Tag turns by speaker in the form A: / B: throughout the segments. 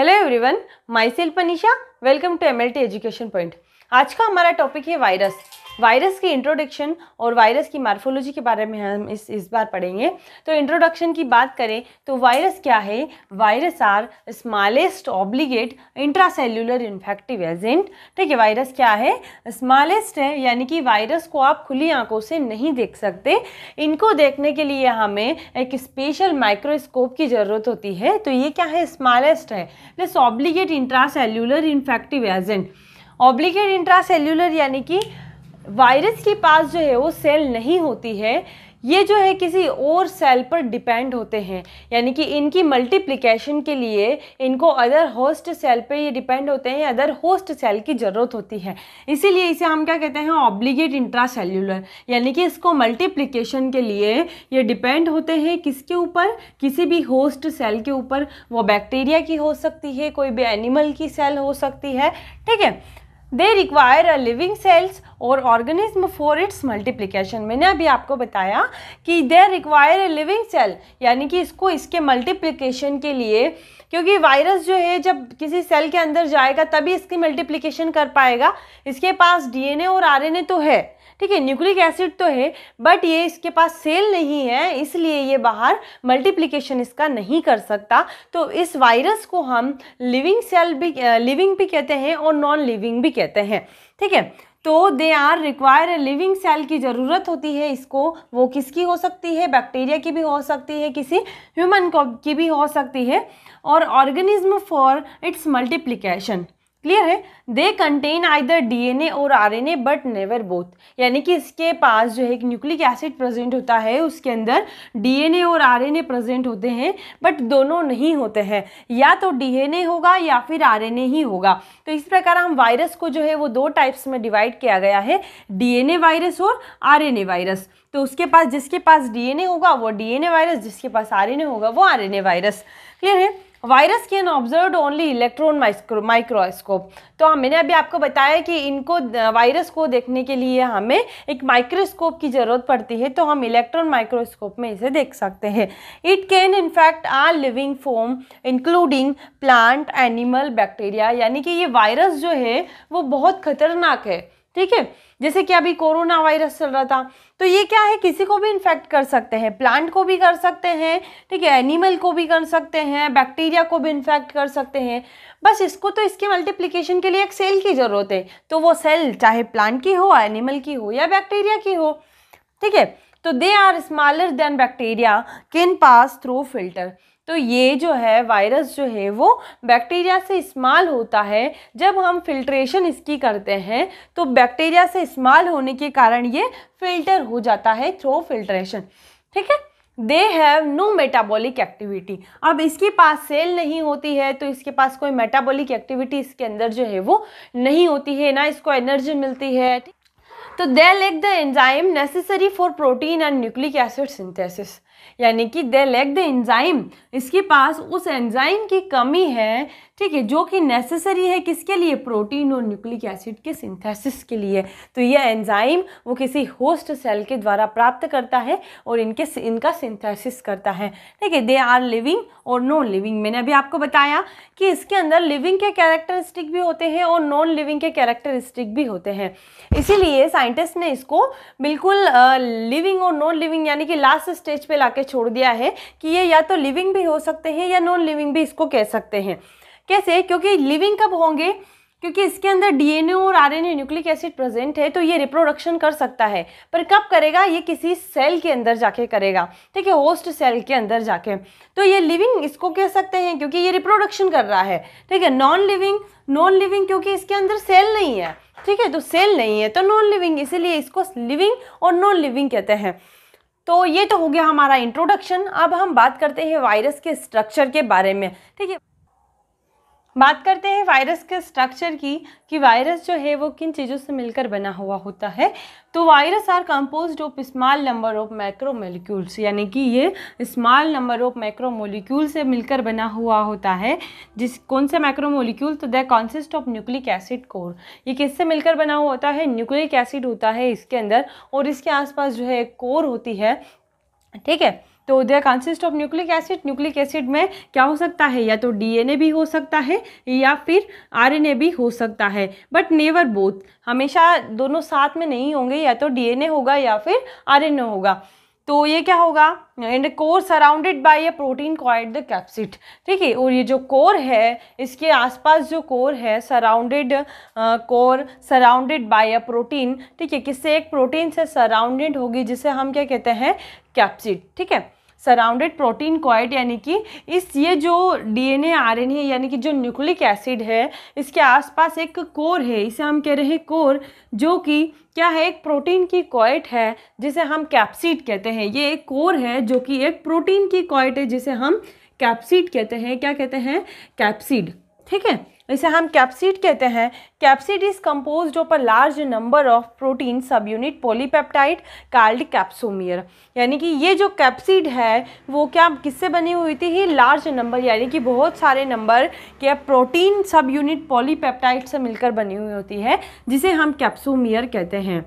A: hello everyone myself Anisha welcome to M L T education point आज का हमारा topic है वायरस वायरस की इंट्रोडक्शन और वायरस की मार्फोलॉजी के बारे में हम इस इस बार पढ़ेंगे तो इंट्रोडक्शन की बात करें तो वायरस क्या है virus are smallest obligate cellular infective agent ठीक है वायरस क्या है स्मॉलेस्ट है यानी कि वायरस को आप खुली आंखों से नहीं देख सकते इनको देखने के लिए हमें एक स्पेशल माइक्रोस्कोप की ज़रूरत होती है तो ये क्या है स्मॉलेस्ट है plus obligate cellular infective agent obligate cellular यानी कि वायरस के पास जो है वो सेल नहीं होती है ये जो है किसी और सेल पर डिपेंड होते हैं यानी कि इनकी मल्टीप्लिकेशन के लिए इनको अदर होस्ट सेल पे ये डिपेंड होते हैं अदर होस्ट सेल की ज़रूरत होती है इसीलिए इसे हम क्या कहते हैं ऑब्लिगेट इंट्रा सेल्यूलर यानी कि इसको मल्टीप्लिकेशन के लिए ये डिपेंड होते हैं किसके ऊपर किसी भी होस्ट सेल के ऊपर वो बैक्टीरिया की हो सकती है कोई भी एनिमल की सेल हो सकती है ठीक है they require a living cells और ऑर्गेनिज्म फॉर इट्स मल्टीप्लीकेशन मैंने अभी आपको बताया कि they require a living cell यानी कि इसको इसके मल्टीप्लीकेशन के लिए क्योंकि वायरस जो है जब किसी सेल के अंदर जाएगा तभी इसकी मल्टीप्लीकेशन कर पाएगा इसके पास डीएनए और आरएनए तो है ठीक है न्यूक्लिक एसिड तो है बट ये इसके पास सेल नहीं है इसलिए ये बाहर मल्टीप्लिकेशन इसका नहीं कर सकता तो इस वायरस को हम लिविंग सेल भी लिविंग भी कहते हैं और नॉन लिविंग भी कहते हैं ठीक है तो they are require living cell की ज़रूरत होती है इसको वो किसकी हो सकती है बैक्टीरिया की भी हो सकती है किसी ह्यूमन की भी हो सकती है और organism for its multiplication clear है दे कंटेन आइदर डीएनए और आरएनए बट नेवर बोथ यानी कि इसके पास जो है एक न्यूक्लिक एसिड प्रेजेंट होता है उसके अंदर डीएनए और आरएनए प्रेजेंट होते हैं बट दोनों नहीं होते हैं या तो डीएनए होगा या फिर आरएनए ही होगा तो इस प्रकार हम वायरस को जो है वो दो टाइप्स में डिवाइड किया गया है डीएनए वायरस और ए वायरस तो उसके पास जिसके पास ए होगा वो ए वायरस जिसके पास ए होगा वो ए वायरस क्लियर है virus can observe only electron micro microscope तो हाँ मैंने अभी आपको बताया कि इनको वायरस को देखने के लिए हमें एक माइक्रोस्कोप की ज़रूरत पड़ती है तो हम इलेक्ट्रॉन माइक्रोस्कोप में इसे देख सकते हैं it can infect all living form including plant animal bacteria यानी कि ये वायरस जो है वो बहुत खतरनाक है ठीक है जैसे कि अभी कोरोना वायरस चल रहा था तो ये क्या है किसी को भी इन्फेक्ट कर सकते हैं प्लांट को भी कर सकते हैं ठीक है एनिमल को भी कर सकते हैं बैक्टीरिया को भी इन्फेक्ट कर सकते हैं बस इसको तो इसके मल्टीप्लिकेशन के लिए एक सेल की ज़रूरत है तो वो सेल चाहे प्लांट की हो एनिमल की हो या बैक्टीरिया की हो ठीक है तो they are smaller than bacteria can pass through filter तो ये जो है वायरस जो है वो बैक्टीरिया से इस्तेमाल होता है जब हम फिल्ट्रेशन इसकी करते हैं तो बैक्टीरिया से इस्तेमाल होने के कारण ये फिल्टर हो जाता है थ्रो फिल्ट्रेशन ठीक है they have no metabolic activity अब इसके पास सेल नहीं होती है तो इसके पास कोई मेटाबॉलिक एक्टिविटी इसके अंदर जो है वो नहीं होती है ना इसको एनर्जी मिलती है तो they lack the enzyme necessary for protein and nucleic acid synthesis यानी कि दे लैक द एंजाइम इसके पास उस एंजाइम की कमी है ठीक है जो कि नेसेसरी है किसके लिए प्रोटीन और न्यूक्लिक एसिड के सिंथेसिस के लिए तो यह एंजाइम वो किसी होस्ट सेल के द्वारा प्राप्त करता है और इनके इनका सिंथेसिस करता है ठीक है दे आर लिविंग और नॉन लिविंग मैंने अभी आपको बताया कि इसके अंदर लिविंग के कैरेक्टरिस्टिक भी होते हैं और नॉन लिविंग के कैरेक्टरिस्टिक भी होते हैं इसीलिए साइंटिस्ट ने इसको बिल्कुल लिविंग और नॉन लिविंग यानी कि लास्ट स्टेज पर ला छोड़ दिया है कि ये या तो लिविंग भी हो सकते हैं या नॉन लिविंग भी इसको कह सकते हैं कैसे क्योंकि लिविंग कब होंगे क्योंकि इसके अंदर डीएनए और आरएनए न्यूक्लिक एसिड प्रेजेंट है तो ये रिप्रोडक्शन कर सकता है पर कब करेगा ये किसी सेल के अंदर जाके करेगा ठीक है होस्ट सेल के अंदर जाके तो ये लिविंग इसको कह सकते हैं क्योंकि ये रिप्रोडक्शन कर रहा है ठीक है नॉन लिविंग नॉन लिविंग क्योंकि इसके अंदर सेल नहीं है ठीक है तो सेल नहीं है तो नॉन लिविंग इसीलिए इसको लिविंग और नॉन लिविंग कहते हैं तो ये तो हो गया हमारा इंट्रोडक्शन अब हम बात करते हैं वायरस के स्ट्रक्चर के बारे में ठीक है बात करते हैं वायरस के स्ट्रक्चर की कि वायरस जो है वो किन चीज़ों से मिलकर बना हुआ होता है तो virus are compose of small number of micro molecules यानी कि ये small number of micro molecule से मिलकर बना हुआ होता है जिस कौन से माइक्रो मोलिक्यूल तो they consist of nucleic acid core ये किससे मिलकर बना हुआ होता है न्यूक्लिक एसिड होता है इसके अंदर और इसके आसपास जो है कोर होती है ठीक है तो they consist of nucleic acid nucleic acid में क्या हो सकता है या तो डीएनए भी हो सकता है या फिर आरएनए भी हो सकता है बट नेवर बोथ हमेशा दोनों साथ में नहीं होंगे या तो डीएनए होगा या फिर आरएनए होगा तो ये क्या होगा and core surrounded by a protein coat the capsid ठीक है और ये जो कोर है इसके आसपास जो कोर है surrounded core surrounded by a protein ठीक है किससे एक प्रोटीन से सराउंडेड होगी जिसे हम क्या कहते हैं कैप्सिट ठीक है सराउंडेड प्रोटीन क्वाइट यानी कि इस ये जो डीएनए आरएनए यानी कि जो न्यूक्लिक एसिड है इसके आसपास एक कोर है इसे हम कह रहे हैं कोर जो कि क्या है एक प्रोटीन की क्वाइट है जिसे हम कैप्सिड कहते हैं ये एक कोर है जो कि एक प्रोटीन की क्वाइट है जिसे हम कैप्सिड कहते हैं क्या कहते हैं कैप्सिड ठीक है इसे हम कैप्सिड कहते हैं capsid is compose of a large number of protein subunit polypeptide called capsomere यानी कि ये जो कैप्सिड है वो क्या किससे बनी हुई थी ही लार्ज नंबर यानी कि बहुत सारे नंबर के प्रोटीन सब यूनिट पोलीपेप्टाइड से मिलकर बनी हुई होती है जिसे हम कैप्सोमियर कहते हैं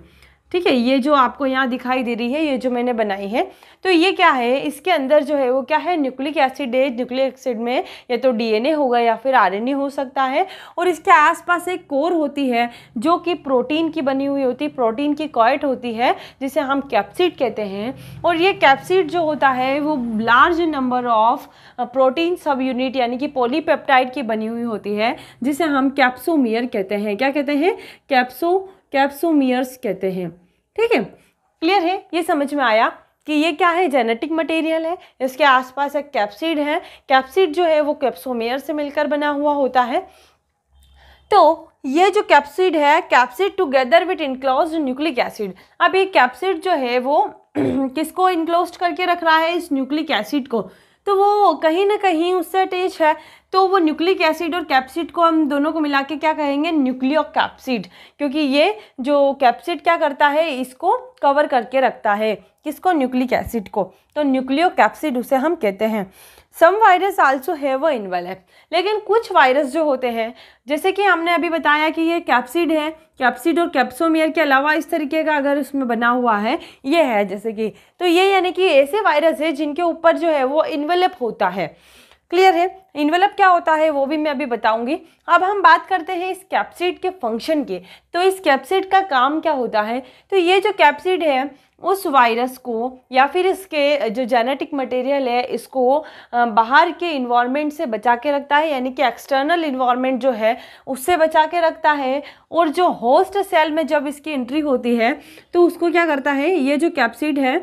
A: ठीक है ये जो आपको यहाँ दिखाई दे रही है ये जो मैंने बनाई है तो ये क्या है इसके अंदर जो है वो क्या है न्यूक्लिक एसिड है न्यूक्लिक एसिड में या तो डीएनए होगा या फिर आरएनए हो सकता है और इसके आसपास एक कोर होती है जो कि प्रोटीन की बनी हुई होती है प्रोटीन की कॉइट होती है जिसे हम कैप्सिड कहते हैं और ये कैप्सिड जो होता है वो large number of protein subunit यानी कि पोलीपेप्टाइड की बनी हुई होती है जिसे हम कैप्सोमियर कहते हैं क्या कहते हैं कैप्सो कैप्सोमियर्स कहते हैं ठीक है क्लियर है ये समझ में आया कि ये क्या है जेनेटिक मटेरियल है इसके आसपास एक कैप्सिड है कैप्सिड जो है वो कैप्सोमेयर से मिलकर बना हुआ होता है तो ये जो कैप्सिड है capsid together with enclose nucleic acid अब ये कैप्सिड जो है वो किसको इनक्लोज करके रख रहा है इस न्यूक्लिक एसिड को तो वो कहीं ना कहीं उससे अटैच है तो वो न्यूक्लिक एसिड और कैप्सिड को हम दोनों को मिला के क्या कहेंगे न्यूक्लियो कैप्सिड क्योंकि ये जो कैप्सिड क्या करता है इसको कवर करके रखता है किसको न्यूक्लिक एसिड को तो न्यूक्लियो कैप्सिड उसे हम कहते हैं सम वायरस आल्सो है अ इन्वेलप लेकिन कुछ वायरस जो होते हैं जैसे कि हमने अभी बताया कि ये कैप्सिड है कैप्सिड और कैप्सोमियर के अलावा इस तरीके का अगर उसमें बना हुआ है ये है जैसे कि तो ये यानी कि ऐसे वायरस है जिनके ऊपर जो है वो इन्वेलप होता है क्लियर है इन्वेलप क्या होता है वो भी मैं अभी बताऊंगी अब हम बात करते हैं इस कैप्सिड के फंक्शन के तो इस कैप्सिड का काम क्या होता है तो ये जो कैप्सिड है उस वायरस को या फिर इसके जो जेनेटिक मटेरियल है इसको बाहर के इन्वामेंट से बचा के रखता है यानी कि एक्सटर्नल इन्वामेंट जो है उससे बचा के रखता है और जो होस्ट सेल में जब इसकी एंट्री होती है तो उसको क्या करता है ये जो कैप्सिड है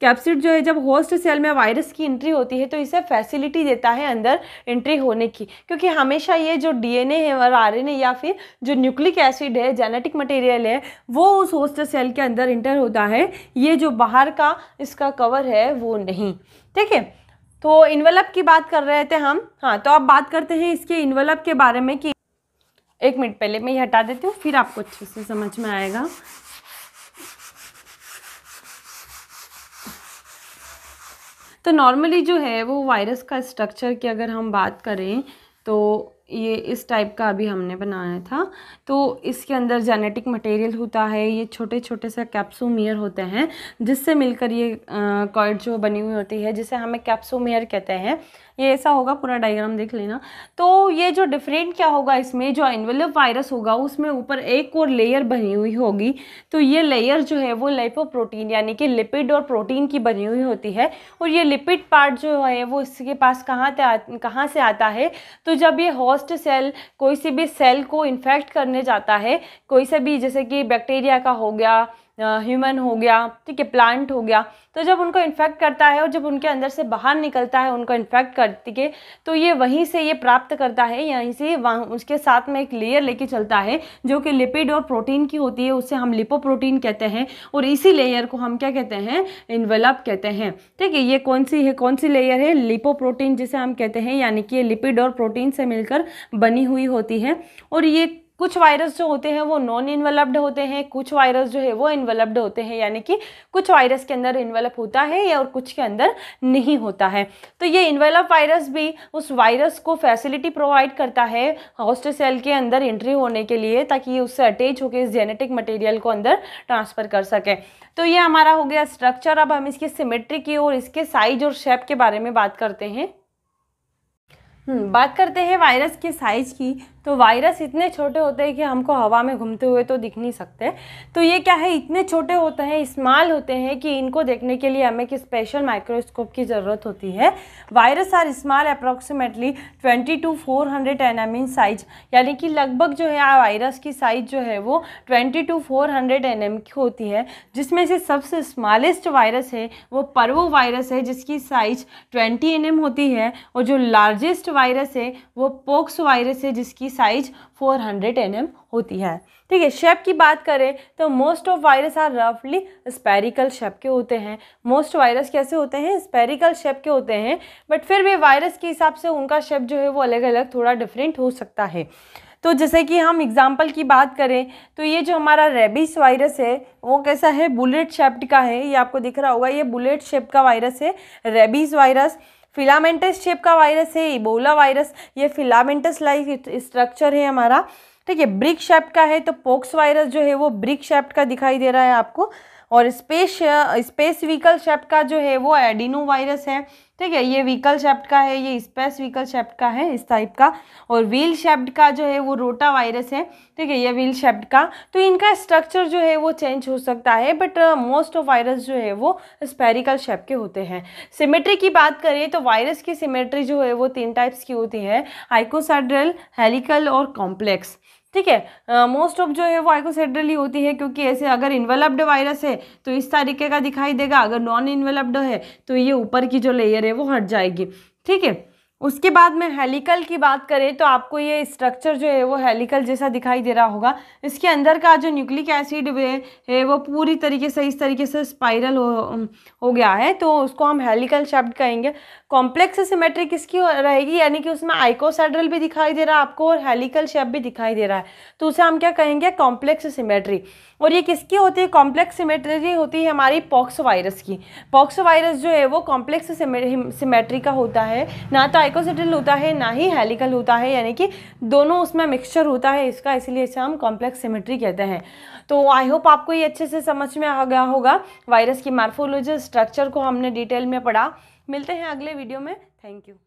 A: कैप्सिड जो है जब होस्ट सेल में वायरस की एंट्री होती है तो इसे फैसिलिटी देता है अंदर एंट्री होने की क्योंकि हमेशा ये जो डीएनए है और आरएनए या फिर जो न्यूक्लिक एसिड है जेनेटिक मटेरियल है वो उस होस्ट सेल के अंदर इंटर होता है ये जो बाहर का इसका कवर है वो नहीं ठीक है तो इन्वेलप की बात कर रहे थे हम हाँ तो अब बात करते हैं इसके इन्वेलप के बारे में कि एक मिनट पहले मैं ये हटा देती हूँ फिर आपको अच्छे से समझ में आएगा तो नॉर्मली जो है वो वायरस का स्ट्रक्चर की अगर हम बात करें तो ये इस टाइप का अभी हमने बनाया था तो इसके अंदर जेनेटिक मटेरियल होता है ये छोटे छोटे से कैप्सूमियर होते हैं जिससे मिलकर ये कॉर्ड जो बनी हुई होती है जिसे हमें कैप्सूमियर कहते हैं ये ऐसा होगा पूरा डायग्राम देख लेना तो ये जो डिफरेंट क्या होगा इसमें जो एनवेलप वायरस होगा उसमें ऊपर एक और लेयर बनी हुई होगी तो ये लेयर जो है वो लाइपोप्रोटीन यानी कि लिपिड और प्रोटीन की बनी हुई होती है और ये लिपिड पार्ट जो है वो इसके पास कहाँ कहाँ से आता है तो जब ये हॉस्ट होस्ट सेल कोई सी भी सेल को इन्फेक्ट करने जाता है कोई सा भी जैसे कि बैक्टीरिया का हो गया ह्यूमन हो गया ठीक है प्लांट हो गया तो जब उनको इन्फेक्ट करता है और जब उनके अंदर से बाहर निकलता है उनको इन्फेक्ट ठीक है तो ये वहीं से ये प्राप्त करता है यहीं से वहाँ उसके साथ में एक लेयर लेके चलता है जो कि लिपिड और प्रोटीन की होती है उसे हम लिपोप्रोटीन कहते हैं और इसी लेयर को हम क्या कहते हैं इन्वेलप कहते हैं ठीक है ये कौन सी है कौन सी लेयर है लिपोप्रोटीन जिसे हम कहते हैं यानी कि ये लिपिड और प्रोटीन से मिलकर बनी हुई होती है और ये कुछ वायरस जो होते हैं वो नॉन इन्वेलप्ड होते हैं कुछ वायरस जो है वो इन्वेलप्ड होते हैं यानी कि कुछ वायरस के अंदर इन्वेलप होता है या और कुछ के अंदर नहीं होता है तो ये इन्वेलप वायरस भी उस वायरस को फैसिलिटी प्रोवाइड करता है हॉस्ट सेल के अंदर एंट्री होने के लिए ताकि ये उससे अटैच होकर इस जेनेटिक मटेरियल को अंदर ट्रांसफ़र कर सकें तो ये हमारा हो गया स्ट्रक्चर अब हम इसकी सिमेट्री की और इसके साइज और शेप के बारे में बात करते हैं हम्म, बात करते हैं वायरस के साइज़ की तो वायरस इतने छोटे होते हैं कि हमको हवा में घूमते हुए तो दिख नहीं सकते तो ये क्या है इतने छोटे होते हैं इस्माल होते हैं कि इनको देखने के लिए हमें कि स्पेशल माइक्रोस्कोप की ज़रूरत होती है virus are small approximately twenty to four hundred NM in size यानी कि लगभग जो है वायरस की साइज जो है वो twenty to four hundred N की होती है जिसमें से सबसे स्मॉलेस्ट वायरस है वो परवो वायरस है जिसकी साइज ट्वेंटी एन होती है और जो लार्जेस्ट वायरस है वो पोक्स वायरस है जिसकी साइज 400 हंड्रेड mm होती है ठीक है शेप की बात करें तो मोस्ट ऑफ वायरस आर रफली स्पेरिकल शेप के होते हैं मोस्ट वायरस कैसे होते हैं स्पेरिकल शेप के होते हैं बट फिर भी वायरस के हिसाब से उनका शेप जो है वो अलग अलग थोड़ा डिफरेंट हो सकता है तो जैसे कि हम एग्ज़ाम्पल की बात करें तो ये जो हमारा रेबिस वायरस है वो कैसा है बुलेट शेप्ड का है ये आपको दिख रहा होगा ये बुलेट शेप का वायरस है रेबिस वायरस फिलामेंटस शेप का वायरस है इबोला वायरस ये फिलामेंटस लाइक स्ट्रक्चर है हमारा ठीक है ब्रिक शेप का है तो पोक्स वायरस जो है वो ब्रिक शेप का दिखाई दे रहा है आपको और स्पेस स्पेस व्हीकल शेप्ट का जो है वो एडिनो वायरस है ठीक है ये व्हीकल शेप्ट का है ये स्पेस व्हीकल शेप्ट का है इस टाइप का और व्हील शेप्ट का जो है वो रोटा वायरस है ठीक है ये व्हील शेप्ट का तो इनका स्ट्रक्चर जो है वो चेंज हो सकता है बट मोस्ट ऑफ वायरस जो है वो स्पेरिकल शेप के होते हैं सिमेट्री की बात करें तो वायरस की सिमेट्री जो है वो तीन टाइप्स की होती है आइकोसाड्रल हेलिकल और कॉम्प्लेक्स ठीक है मोस्ट ऑफ जो है वो आइकोसेड्रली होती है क्योंकि ऐसे अगर इन्वेलप्ड वायरस है तो इस तरीके का दिखाई देगा अगर नॉन इन्वेलप्ड है तो ये ऊपर की जो लेयर है वो हट जाएगी ठीक है उसके बाद में हेलिकल की बात करें तो आपको ये स्ट्रक्चर जो है वो हेलिकल जैसा दिखाई दे रहा होगा इसके अंदर का जो न्यूक्लिक एसिड है वो पूरी तरीके से इस तरीके से स्पाइरल हो, हो गया है तो उसको हम हेलिकल शब्द कहेंगे कॉम्प्लेक्स सिमेट्रिक इसकी रहेगी यानी कि उसमें आइकोसेड्रल भी दिखाई दे रहा है आपको और हेलिकल शेप भी दिखाई दे रहा है तो उसे हम क्या कहेंगे कॉम्प्लेक्स सिमेट्री और ये किसकी होती है कॉम्प्लेक्स सिमेट्री होती है हमारी पॉक्स वायरस की पॉक्स वायरस जो है वो कॉम्प्लेक्स सिमेट्री का होता है ना तो ट्राइकोसिटल होता है ना ही हेलिकल होता है यानी कि दोनों उसमें मिक्सचर होता है इसका इसीलिए इसे हम कॉम्प्लेक्स सिमेट्री कहते हैं तो आई होप आपको ये अच्छे से समझ में आ गया होगा वायरस की मार्फोलोजी स्ट्रक्चर को हमने डिटेल में पढ़ा मिलते हैं अगले वीडियो में थैंक यू